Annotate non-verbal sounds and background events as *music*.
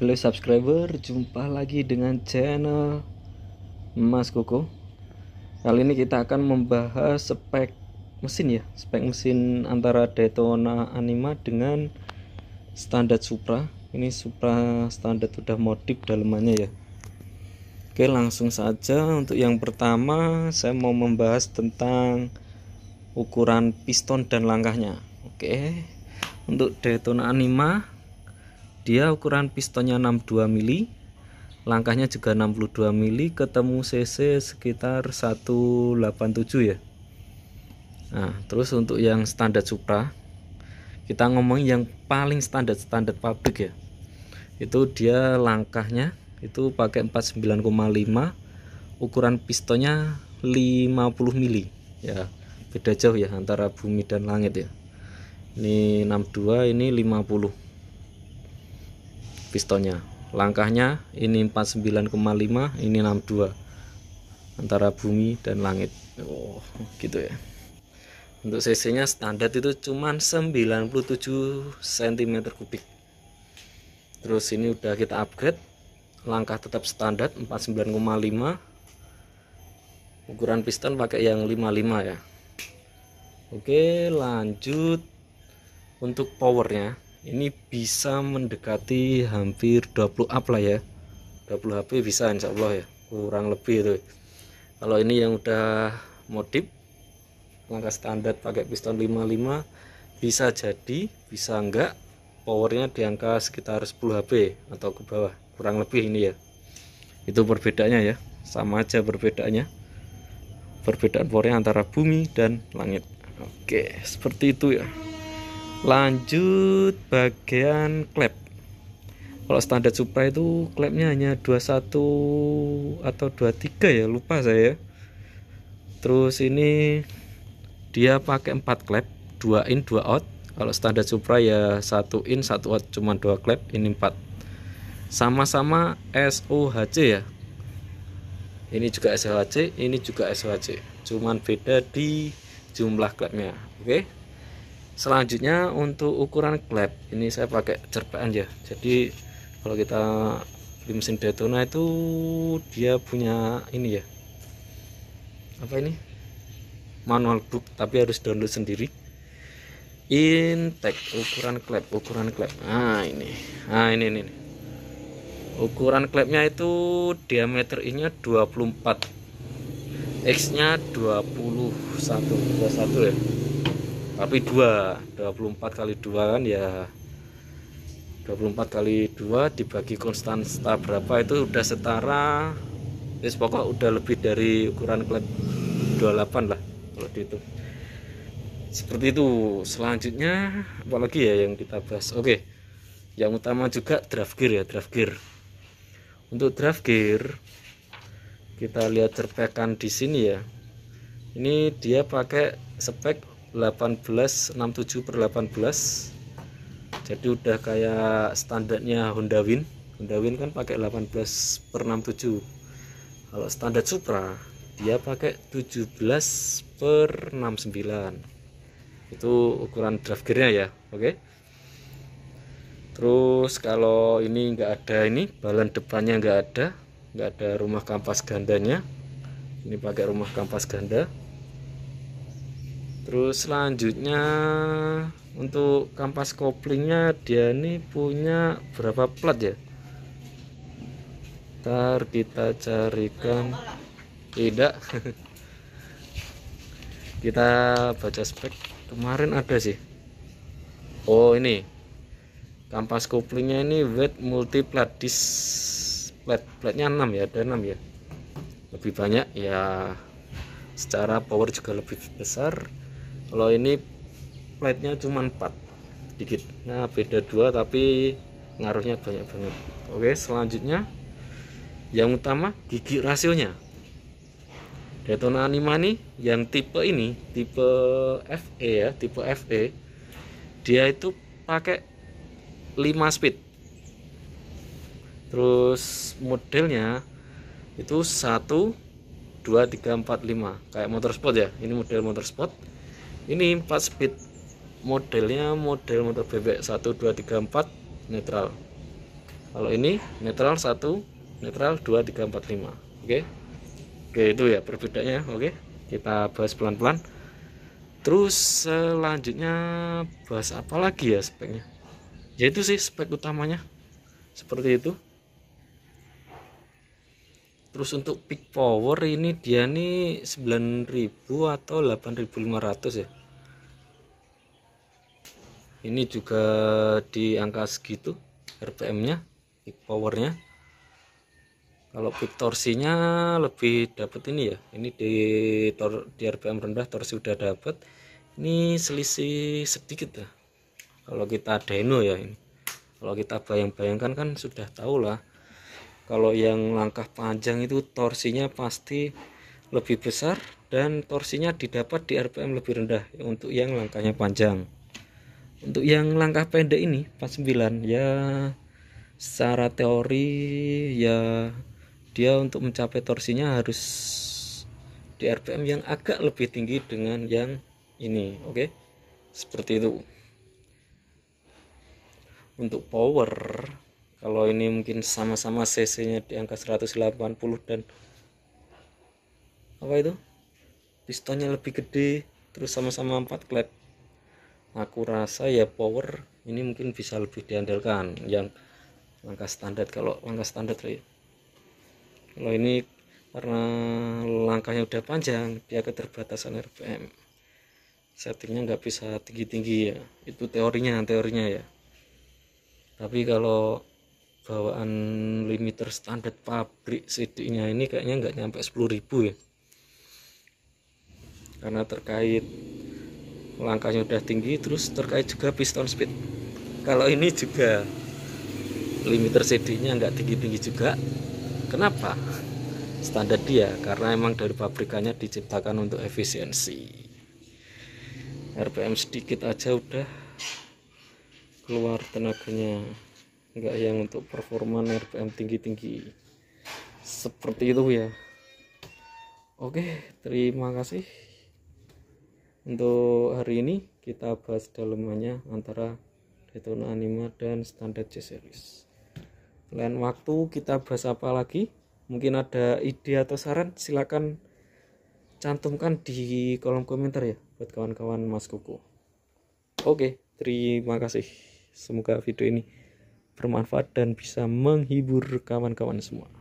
Halo subscriber, jumpa lagi dengan channel Mas Koko. Kali ini kita akan membahas spek mesin ya, spek mesin antara Daytona Anima dengan standar Supra. Ini Supra standar sudah modif dalamannya ya. Oke, langsung saja untuk yang pertama saya mau membahas tentang ukuran piston dan langkahnya. Oke. Untuk Daytona Anima dia ukuran pistonnya 62 mili, langkahnya juga 62 mili, ketemu cc sekitar 187 ya. Nah, terus untuk yang standar Supra, kita ngomong yang paling standar-standar pabrik ya. Itu dia langkahnya itu pakai 49,5, ukuran pistonnya 50 mili ya. Beda jauh ya antara bumi dan langit ya. Ini 62, ini 50 pistonnya langkahnya ini 49,5 ini 62 antara bumi dan langit oh gitu ya untuk cc nya standar itu cuman 97 cm kubik terus ini udah kita upgrade langkah tetap standar 49,5 ukuran piston pakai yang 55 ya Oke lanjut untuk powernya ini bisa mendekati hampir 20 up lah ya 20 HP bisa insya Allah ya kurang lebih itu kalau ini yang udah modif langkah standar pakai piston 55 bisa jadi bisa enggak powernya di angka sekitar 10 HP atau ke bawah kurang lebih ini ya itu perbedaannya ya sama aja perbedaannya perbedaan powernya antara bumi dan langit oke seperti itu ya lanjut bagian klep kalau standar Supra itu klepnya hanya 21 atau 23 ya lupa saya terus ini dia pakai 4 klep 2 in 2 out kalau standar Supra ya 1 in 1 out cuma 2 klep ini 4 sama-sama SOHC ya ini juga SOHC ini juga SOHC cuman beda di jumlah klepnya oke okay? selanjutnya untuk ukuran klep ini saya pakai cerpen ya jadi kalau kita di mesin Daytona itu dia punya ini ya apa ini manual book tapi harus download sendiri intake ukuran klep ukuran klep nah ini nah ini ini, ukuran klepnya itu diameter ini 24 X nya 21 21 ya tapi 2 24 kali dua kan ya 24 kali dua dibagi konstanta berapa itu udah setara Terus pokok udah lebih dari ukuran klep 28 lah kalau itu seperti itu selanjutnya apalagi ya yang kita bahas oke yang utama juga draft gear ya draft gear untuk draft gear kita lihat cerpekan di sini ya ini dia pakai spek 18 67 per 18 jadi udah kayak standarnya Honda Win Honda Win kan pakai 18 per 67 kalau standar Supra dia pakai 17 per 69 itu ukuran draft gearnya ya oke okay? terus kalau ini enggak ada ini balan depannya enggak ada enggak ada rumah kampas gandanya ini pakai rumah kampas ganda terus selanjutnya untuk kampas koplingnya dia ini punya berapa plat ya ntar kita carikan tidak *laughs* kita baca spek kemarin ada sih oh ini kampas koplingnya ini wet multi plat dis plat platnya 6 ya ada 6 ya lebih banyak ya secara power juga lebih besar kalau ini plate-nya cuma 4 dikit nah beda dua tapi ngaruhnya banyak banget oke selanjutnya yang utama gigi rasionya Daytona Anima nih yang tipe ini tipe FE ya tipe FE dia itu pakai 5 speed terus modelnya itu 1 2 3 4 5 kayak motorsport ya ini model motorsport ini 4 speed modelnya model motor bebek 1234 netral kalau ini netral 1 netral 2345 oke okay? oke itu ya perbedaannya oke okay? kita bahas pelan-pelan terus selanjutnya bahas apa lagi ya speknya yaitu sih spek utamanya seperti itu terus untuk peak power ini dia nih 9000 atau 8500 ya ini juga di angka segitu RPM nya peak powernya kalau peak torsinya lebih dapat ini ya ini di, tor, di RPM rendah torsi sudah dapat ini selisih sedikit ya kalau kita deno ya ini kalau kita bayang-bayangkan kan sudah tahu lah kalau yang langkah panjang itu torsinya pasti lebih besar dan torsinya didapat di RPM lebih rendah untuk yang langkahnya panjang untuk yang langkah pendek ini 49 ya secara teori ya dia untuk mencapai torsinya harus di RPM yang agak lebih tinggi dengan yang ini oke okay? seperti itu untuk power kalau ini mungkin sama-sama CC nya di angka 180 dan apa itu pistonnya lebih gede terus sama-sama 4 klep aku rasa ya power ini mungkin bisa lebih diandalkan yang langkah standar kalau langkah standar ya. kalau ini karena langkahnya udah panjang dia keterbatasan RPM settingnya nggak bisa tinggi-tinggi ya itu teorinya teorinya ya tapi kalau bawaan limiter standar pabrik CD nya ini kayaknya nggak nyampe 10.000 ya karena terkait langkahnya udah tinggi terus terkait juga piston speed kalau ini juga limiter CD nya nggak tinggi-tinggi juga kenapa standar dia karena emang dari pabrikannya diciptakan untuk efisiensi RPM sedikit aja udah keluar tenaganya nggak yang untuk performa RPM tinggi-tinggi seperti itu ya Oke, terima kasih. Untuk hari ini kita bahas dalemannya antara Daytona Anima dan standar C-Series. Lain waktu kita bahas apa lagi? Mungkin ada ide atau saran silahkan cantumkan di kolom komentar ya buat kawan-kawan Mas Koko. Oke, terima kasih. Semoga video ini bermanfaat dan bisa menghibur kawan-kawan semua.